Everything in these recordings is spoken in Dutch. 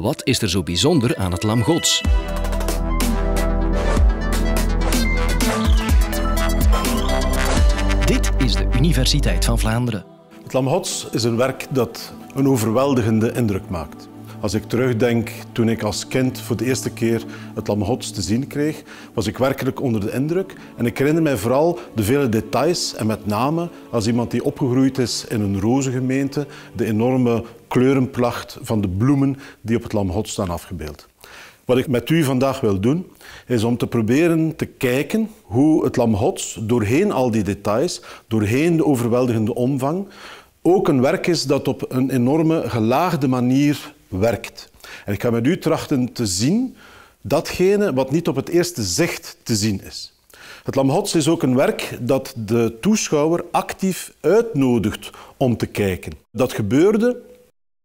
Wat is er zo bijzonder aan het lam gods? Dit is de Universiteit van Vlaanderen. Het lam gods is een werk dat een overweldigende indruk maakt. Als ik terugdenk toen ik als kind voor de eerste keer het Lam Gods te zien kreeg, was ik werkelijk onder de indruk. En ik herinner mij vooral de vele details en met name als iemand die opgegroeid is in een roze gemeente de enorme kleurenplacht van de bloemen die op het Lam Gods staan afgebeeld. Wat ik met u vandaag wil doen, is om te proberen te kijken hoe het Lam Gods doorheen al die details, doorheen de overweldigende omvang, ook een werk is dat op een enorme gelaagde manier werkt. En ik ga met u trachten te zien datgene wat niet op het eerste zicht te zien is. Het Lam Gods is ook een werk dat de toeschouwer actief uitnodigt om te kijken. Dat gebeurde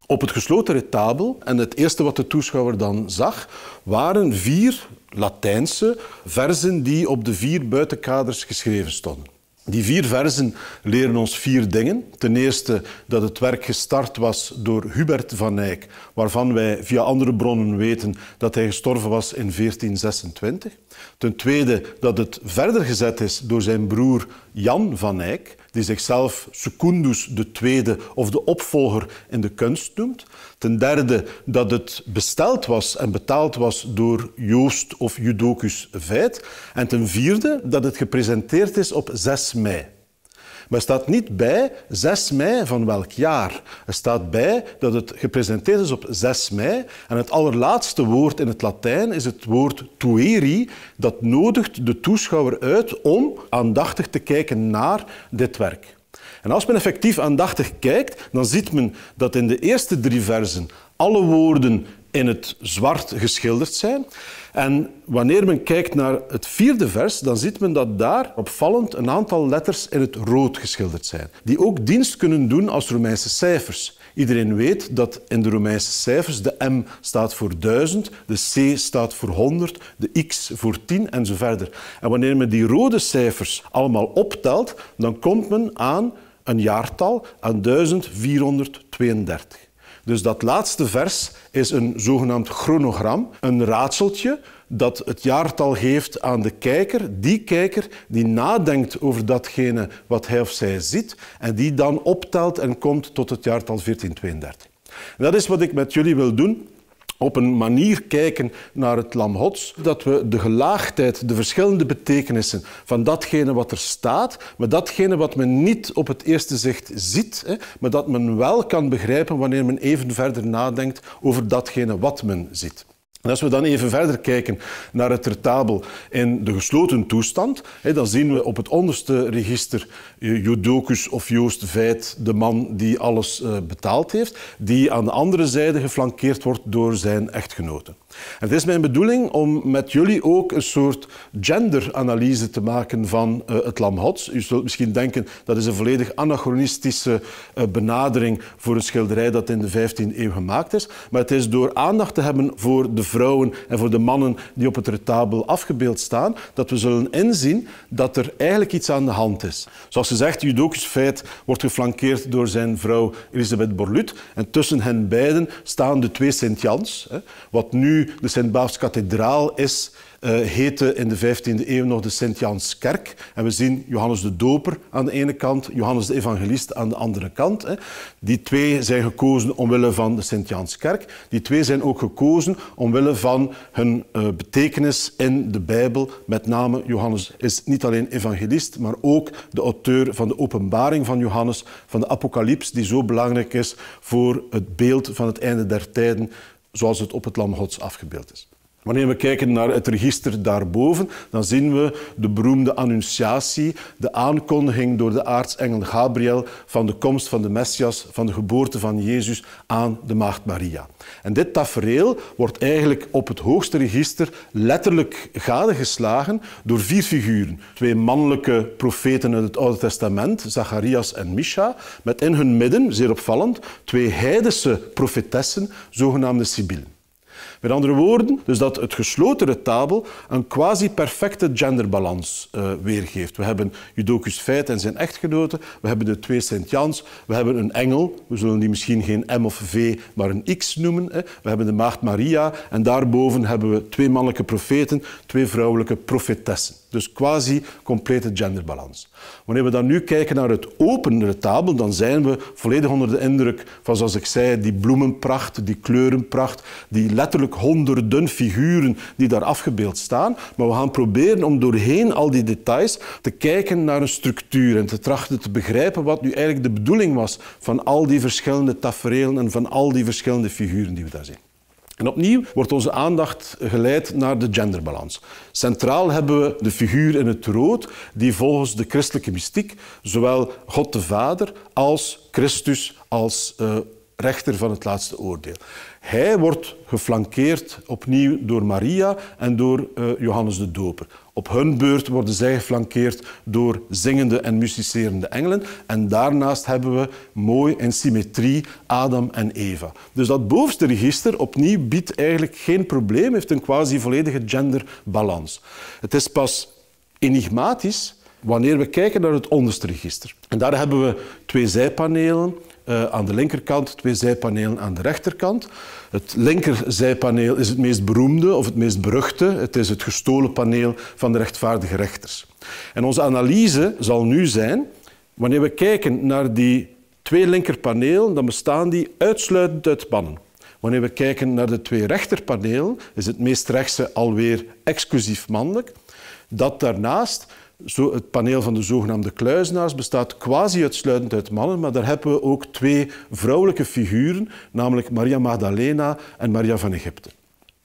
op het gesloten retabel en het eerste wat de toeschouwer dan zag waren vier Latijnse verzen die op de vier buitenkaders geschreven stonden. Die vier versen leren ons vier dingen. Ten eerste dat het werk gestart was door Hubert van Eyck, waarvan wij via andere bronnen weten dat hij gestorven was in 1426. Ten tweede dat het verder gezet is door zijn broer Jan van Eyck, die zichzelf Secundus tweede of de opvolger in de kunst noemt. Ten derde dat het besteld was en betaald was door Joost of Judocus Veit. En ten vierde dat het gepresenteerd is op 6 mei. Maar er staat niet bij 6 mei van welk jaar. Er staat bij dat het gepresenteerd is op 6 mei. En het allerlaatste woord in het Latijn is het woord tueri. Dat nodigt de toeschouwer uit om aandachtig te kijken naar dit werk. En als men effectief aandachtig kijkt, dan ziet men dat in de eerste drie versen alle woorden in het zwart geschilderd zijn. En wanneer men kijkt naar het vierde vers, dan ziet men dat daar opvallend een aantal letters in het rood geschilderd zijn, die ook dienst kunnen doen als Romeinse cijfers. Iedereen weet dat in de Romeinse cijfers de M staat voor 1000, de C staat voor 100, de X voor 10 en zo verder. En wanneer men die rode cijfers allemaal optelt, dan komt men aan een jaartal aan 1432. Dus dat laatste vers is een zogenaamd chronogram, een raadseltje dat het jaartal geeft aan de kijker, die kijker die nadenkt over datgene wat hij of zij ziet en die dan optelt en komt tot het jaartal 1432. dat is wat ik met jullie wil doen op een manier kijken naar het Lam Gods, dat we de gelaagdheid, de verschillende betekenissen van datgene wat er staat, met datgene wat men niet op het eerste zicht ziet, hè, maar dat men wel kan begrijpen wanneer men even verder nadenkt over datgene wat men ziet. En als we dan even verder kijken naar het tertabel in de gesloten toestand, dan zien we op het onderste register eh, Judocus of Joost Veit, de man die alles eh, betaald heeft, die aan de andere zijde geflankeerd wordt door zijn echtgenoten. En het is mijn bedoeling om met jullie ook een soort genderanalyse te maken van uh, het Gods. U zult misschien denken dat is een volledig anachronistische eh, benadering voor een schilderij dat in de 15e eeuw gemaakt is. Maar het is door aandacht te hebben voor de vrouwen en voor de mannen die op het retabel afgebeeld staan, dat we zullen inzien dat er eigenlijk iets aan de hand is. Zoals gezegd, Judocus Feit wordt geflankeerd door zijn vrouw Elisabeth Borlut. En tussen hen beiden staan de twee Sint-Jans, wat nu de Sint-Baafskathedraal is, uh, heette in de 15e eeuw nog de Sint-Janskerk. En we zien Johannes de Doper aan de ene kant, Johannes de Evangelist aan de andere kant. Hè. Die twee zijn gekozen omwille van de Sint-Janskerk. Die twee zijn ook gekozen omwille van hun eh, betekenis in de Bijbel. Met name Johannes is niet alleen evangelist, maar ook de auteur van de openbaring van Johannes, van de apocalyps, die zo belangrijk is voor het beeld van het einde der tijden zoals het op het lam Gods afgebeeld is. Wanneer we kijken naar het register daarboven, dan zien we de beroemde annunciatie, de aankondiging door de aartsengel Gabriel van de komst van de Messias, van de geboorte van Jezus aan de maagd Maria. En dit tafereel wordt eigenlijk op het hoogste register letterlijk gadegeslagen door vier figuren. Twee mannelijke profeten uit het Oude Testament, Zacharias en Misha, met in hun midden, zeer opvallend, twee heidense profetessen, zogenaamde Sibyllen. Met andere woorden, dus dat het gesloten tafel een quasi-perfecte genderbalans eh, weergeeft. We hebben Judocus Feit en zijn echtgenote, we hebben de twee Sint-Jans, we hebben een engel, we zullen die misschien geen M of V, maar een X noemen. Hè. We hebben de maagd Maria en daarboven hebben we twee mannelijke profeten, twee vrouwelijke profetessen. Dus quasi complete genderbalans. Wanneer we dan nu kijken naar het openere tabel, dan zijn we volledig onder de indruk van, zoals ik zei, die bloemenpracht, die kleurenpracht, die letterlijk honderden figuren die daar afgebeeld staan. Maar we gaan proberen om doorheen al die details te kijken naar een structuur en te trachten te begrijpen wat nu eigenlijk de bedoeling was van al die verschillende tafereelen en van al die verschillende figuren die we daar zien. En opnieuw wordt onze aandacht geleid naar de genderbalans. Centraal hebben we de figuur in het rood, die volgens de christelijke mystiek zowel God de Vader als Christus als uh, rechter van het laatste oordeel. Hij wordt geflankeerd opnieuw door Maria en door eh, Johannes de Doper. Op hun beurt worden zij geflankeerd door zingende en musicerende engelen. En daarnaast hebben we mooi in symmetrie Adam en Eva. Dus dat bovenste register opnieuw biedt eigenlijk geen probleem, heeft een quasi volledige genderbalans. Het is pas enigmatisch wanneer we kijken naar het onderste register. En daar hebben we twee zijpanelen, eh, aan de linkerkant, twee zijpanelen aan de rechterkant. Het linkerzijpaneel is het meest beroemde of het meest beruchte. Het is het gestolen paneel van de rechtvaardige rechters. En onze analyse zal nu zijn, wanneer we kijken naar die twee linkerpanelen, dan bestaan die uitsluitend uit pannen. Wanneer we kijken naar de twee rechterpanelen, is het meest rechtse alweer exclusief mannelijk. Dat daarnaast zo, het paneel van de zogenaamde kluizenaars bestaat quasi uitsluitend uit mannen, maar daar hebben we ook twee vrouwelijke figuren, namelijk Maria Magdalena en Maria van Egypte.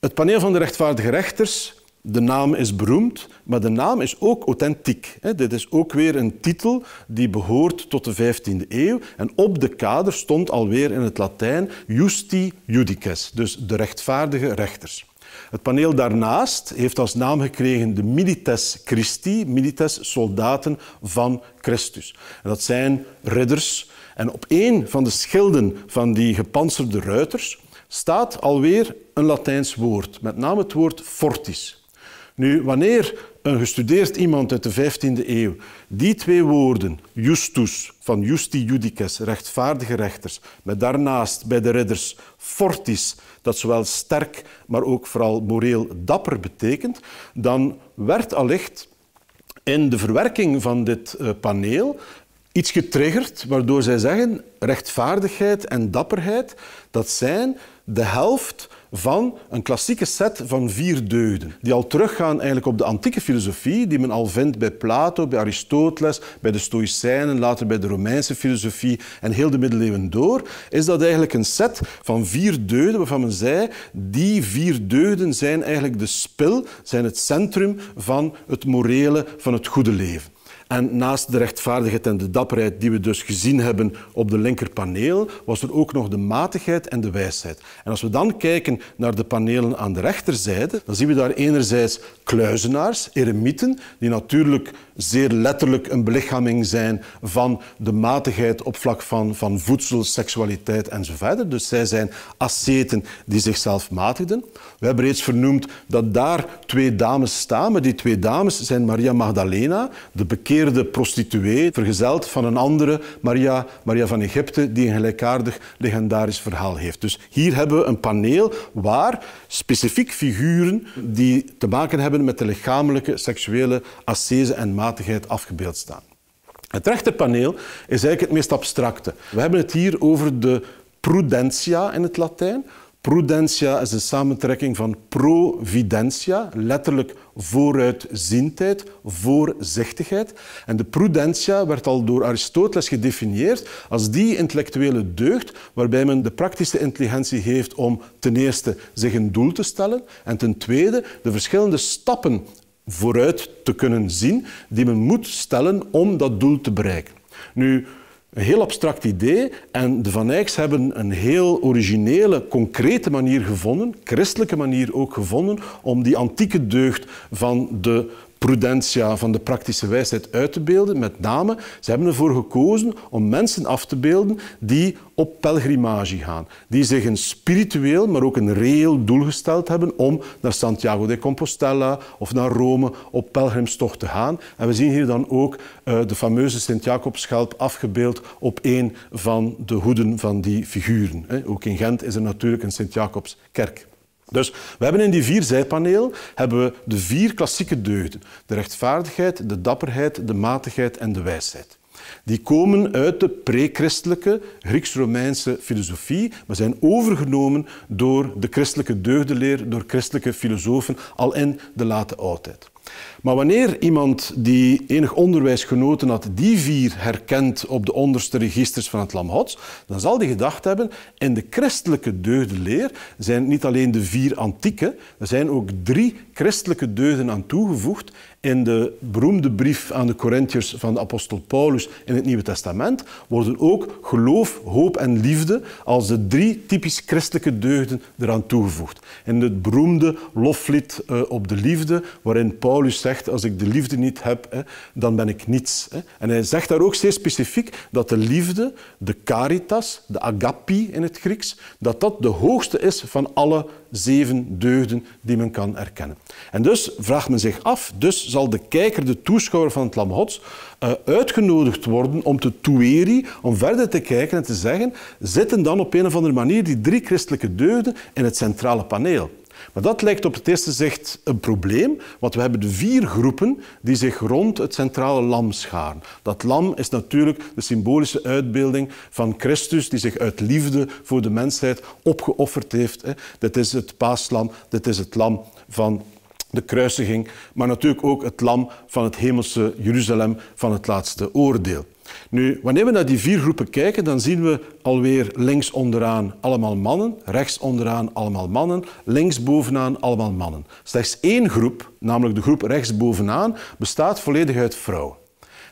Het paneel van de rechtvaardige rechters, de naam is beroemd, maar de naam is ook authentiek. Dit is ook weer een titel die behoort tot de 15e eeuw. En op de kader stond alweer in het Latijn Justi Judices, dus de rechtvaardige rechters. Het paneel daarnaast heeft als naam gekregen de Milites Christi, Milites soldaten van Christus. En dat zijn ridders. En op één van de schilden van die gepantserde ruiters staat alweer een Latijns woord, met name het woord fortis. Nu, wanneer een gestudeerd iemand uit de 15e eeuw die twee woorden, justus, van justi judices, rechtvaardige rechters, met daarnaast bij de ridders fortis, dat zowel sterk, maar ook vooral moreel dapper betekent, dan werd allicht in de verwerking van dit eh, paneel iets getriggerd, waardoor zij zeggen rechtvaardigheid en dapperheid, dat zijn de helft van een klassieke set van vier deugden, die al teruggaan eigenlijk op de antieke filosofie, die men al vindt bij Plato, bij Aristoteles, bij de Stoïcijnen, later bij de Romeinse filosofie en heel de middeleeuwen door, is dat eigenlijk een set van vier deugden waarvan men zei, die vier deugden zijn eigenlijk de spil, zijn het centrum van het morele, van het goede leven. En naast de rechtvaardigheid en de dapperheid die we dus gezien hebben op de linkerpaneel, was er ook nog de matigheid en de wijsheid. En als we dan kijken naar de panelen aan de rechterzijde, dan zien we daar enerzijds kluizenaars, eremieten, die natuurlijk zeer letterlijk een belichaming zijn van de matigheid op vlak van, van voedsel, seksualiteit enzovoort. Dus zij zijn asceten die zichzelf matigden. We hebben reeds vernoemd dat daar twee dames staan, maar die twee dames zijn Maria Magdalena, de bekeerde de prostituee, vergezeld van een andere, Maria, Maria van Egypte, die een gelijkaardig legendarisch verhaal heeft. Dus hier hebben we een paneel waar specifiek figuren die te maken hebben met de lichamelijke, seksuele ascese en matigheid afgebeeld staan. Het rechterpaneel is eigenlijk het meest abstracte. We hebben het hier over de prudentia in het Latijn, Prudentia is een samentrekking van providentia, letterlijk vooruitziendheid, voorzichtigheid. En de prudentia werd al door Aristoteles gedefinieerd als die intellectuele deugd waarbij men de praktische intelligentie heeft om ten eerste zich een doel te stellen en ten tweede de verschillende stappen vooruit te kunnen zien die men moet stellen om dat doel te bereiken. Nu, een heel abstract idee en de Van Eycks hebben een heel originele, concrete manier gevonden, christelijke manier ook gevonden, om die antieke deugd van de prudentia, van de praktische wijsheid uit te beelden. Met name, ze hebben ervoor gekozen om mensen af te beelden die op pelgrimage gaan. Die zich een spiritueel, maar ook een reëel doel gesteld hebben om naar Santiago de Compostela of naar Rome op pelgrimstocht te gaan. En we zien hier dan ook eh, de fameuze Sint-Jacobsschelp afgebeeld op een van de hoeden van die figuren. Ook in Gent is er natuurlijk een Sint-Jacobskerk. Dus we hebben in die vier zijpaneel hebben we de vier klassieke deugden. De rechtvaardigheid, de dapperheid, de matigheid en de wijsheid. Die komen uit de pre-christelijke Grieks-Romeinse filosofie, maar zijn overgenomen door de christelijke deugdenleer, door christelijke filosofen, al in de late oudheid. Maar wanneer iemand die enig onderwijs genoten had, die vier herkent op de onderste registers van het Lam Gods, dan zal die gedacht hebben, in de christelijke deugdenleer zijn niet alleen de vier antieke, er zijn ook drie christelijke deugden aan toegevoegd in de beroemde brief aan de Corinthiërs van de apostel Paulus in het Nieuwe Testament worden ook geloof, hoop en liefde als de drie typisch christelijke deugden eraan toegevoegd. In het beroemde loflied eh, op de liefde, waarin Paulus Paulus zegt, als ik de liefde niet heb, hè, dan ben ik niets. Hè. En hij zegt daar ook zeer specifiek dat de liefde, de caritas, de agapi in het Grieks, dat dat de hoogste is van alle zeven deugden die men kan erkennen. En dus vraagt men zich af, dus zal de kijker, de toeschouwer van het Lam Gods, eh, uitgenodigd worden om te toeri, om verder te kijken en te zeggen, zitten dan op een of andere manier die drie christelijke deugden in het centrale paneel? Maar dat lijkt op het eerste zicht een probleem, want we hebben de vier groepen die zich rond het centrale lam scharen. Dat lam is natuurlijk de symbolische uitbeelding van Christus, die zich uit liefde voor de mensheid opgeofferd heeft. Dit is het paaslam, dit is het lam van de kruisiging, maar natuurlijk ook het lam van het hemelse Jeruzalem, van het laatste oordeel. Nu, wanneer we naar die vier groepen kijken, dan zien we alweer links onderaan allemaal mannen, rechts onderaan allemaal mannen, links bovenaan allemaal mannen. Slechts één groep, namelijk de groep rechts bovenaan, bestaat volledig uit vrouwen.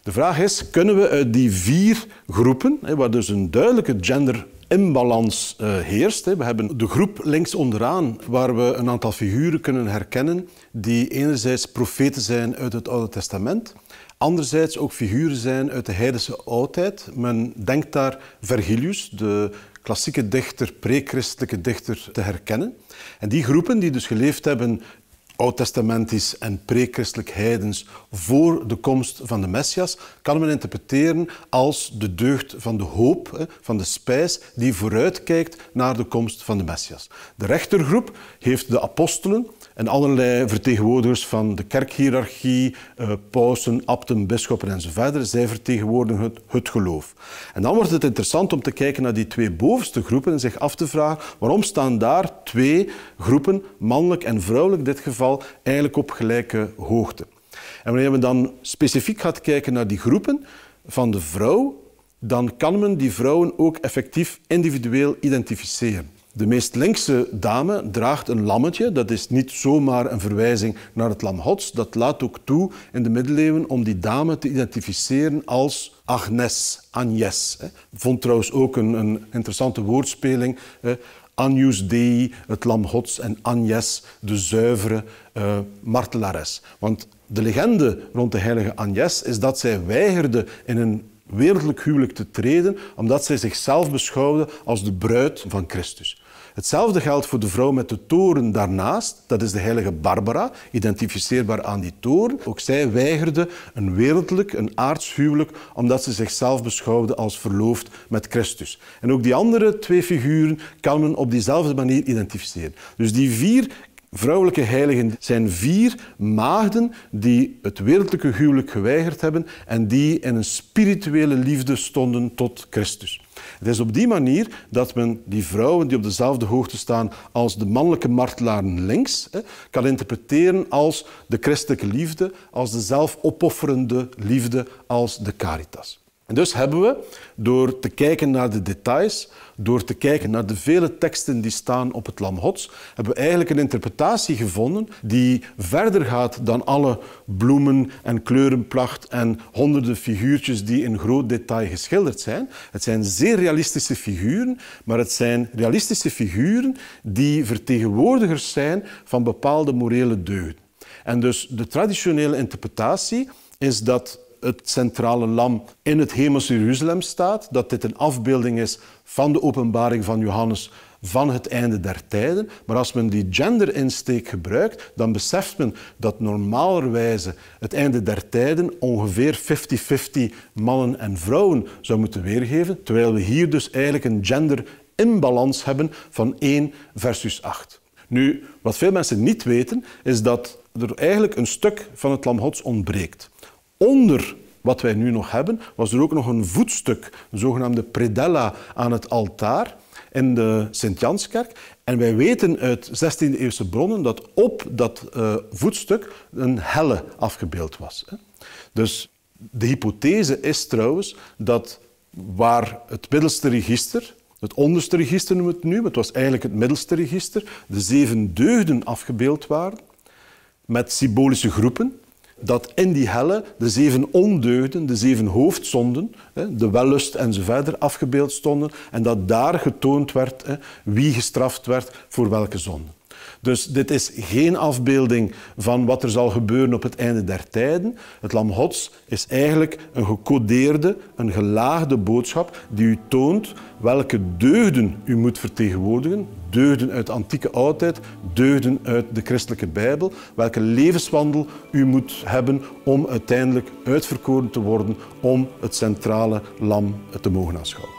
De vraag is, kunnen we uit die vier groepen, waar dus een duidelijke gender imbalans eh, heerst. We hebben de groep links onderaan, waar we een aantal figuren kunnen herkennen die enerzijds profeten zijn uit het Oude Testament, Anderzijds ook figuren zijn uit de heidense oudheid. Men denkt daar Vergilius, de klassieke dichter, pre-christelijke dichter, te herkennen. En die groepen die dus geleefd hebben oud-testamentisch en pre-christelijk heidens voor de komst van de Messias, kan men interpreteren als de deugd van de hoop, van de spijs, die vooruitkijkt naar de komst van de Messias. De rechtergroep heeft de apostelen, en allerlei vertegenwoordigers van de kerkhierarchie, eh, pausen, abten, bisschoppen enzovoort. Zij vertegenwoordigen het, het, geloof. En dan wordt het interessant om te kijken naar die twee bovenste groepen en zich af te vragen waarom staan daar twee groepen, mannelijk en vrouwelijk in dit geval, eigenlijk op gelijke hoogte. En wanneer men dan specifiek gaat kijken naar die groepen van de vrouw, dan kan men die vrouwen ook effectief individueel identificeren. De meest linkse dame draagt een lammetje. Dat is niet zomaar een verwijzing naar het lam Gods. Dat laat ook toe in de middeleeuwen om die dame te identificeren als Agnes, Agnès. Vond trouwens ook een, een interessante woordspeling. Agnus Dei, het lam Gods, en Agnès, de zuivere eh, martelares. Want de legende rond de heilige Agnès is dat zij weigerde in een wereldlijk huwelijk te treden, omdat zij zichzelf beschouwde als de bruid van Christus. Hetzelfde geldt voor de vrouw met de toren daarnaast. Dat is de heilige Barbara, identificeerbaar aan die toren. Ook zij weigerde een wereldlijk, een aarts huwelijk, omdat ze zichzelf beschouwde als verloofd met Christus. En ook die andere twee figuren kan men op diezelfde manier identificeren. Dus die vier Vrouwelijke heiligen zijn vier maagden die het wereldlijke huwelijk geweigerd hebben en die in een spirituele liefde stonden tot Christus. Het is op die manier dat men die vrouwen die op dezelfde hoogte staan als de mannelijke martelaren links, hè, kan interpreteren als de christelijke liefde, als de zelfopofferende liefde, als de caritas. En dus hebben we, door te kijken naar de details, door te kijken naar de vele teksten die staan op het Lam Gods, hebben we eigenlijk een interpretatie gevonden die verder gaat dan alle bloemen en kleurenplacht en honderden figuurtjes die in groot detail geschilderd zijn. Het zijn zeer realistische figuren, maar het zijn realistische figuren die vertegenwoordigers zijn van bepaalde morele deugden. En dus de traditionele interpretatie is dat het centrale lam in het hemels Jeruzalem staat, dat dit een afbeelding is van de openbaring van Johannes van het einde der tijden. Maar als men die genderinsteek gebruikt, dan beseft men dat normalerwijze het einde der tijden ongeveer 50-50 mannen en vrouwen zou moeten weergeven, terwijl we hier dus eigenlijk een genderinbalans hebben van 1 versus 8. Nu, wat veel mensen niet weten, is dat er eigenlijk een stuk van het lam Gods ontbreekt onder wat wij nu nog hebben, was er ook nog een voetstuk, een zogenaamde predella, aan het altaar in de Sint-Janskerk. En wij weten uit 16e-eeuwse bronnen dat op dat eh, voetstuk een helle afgebeeld was. Hè. Dus de hypothese is trouwens dat waar het middelste register, het onderste register noemen we het nu, het was eigenlijk het middelste register, de zeven deugden afgebeeld waren, met symbolische groepen, dat in die helle de zeven ondeugden, de zeven hoofdzonden, de wellust enzovoort, afgebeeld stonden en dat daar getoond werd wie gestraft werd voor welke zonde. Dus dit is geen afbeelding van wat er zal gebeuren op het einde der tijden. Het lam gods is eigenlijk een gecodeerde, een gelaagde boodschap die u toont welke deugden u moet vertegenwoordigen. Deugden uit de antieke oudheid, deugden uit de christelijke Bijbel. Welke levenswandel u moet hebben om uiteindelijk uitverkoren te worden om het centrale lam te mogen aanschouwen.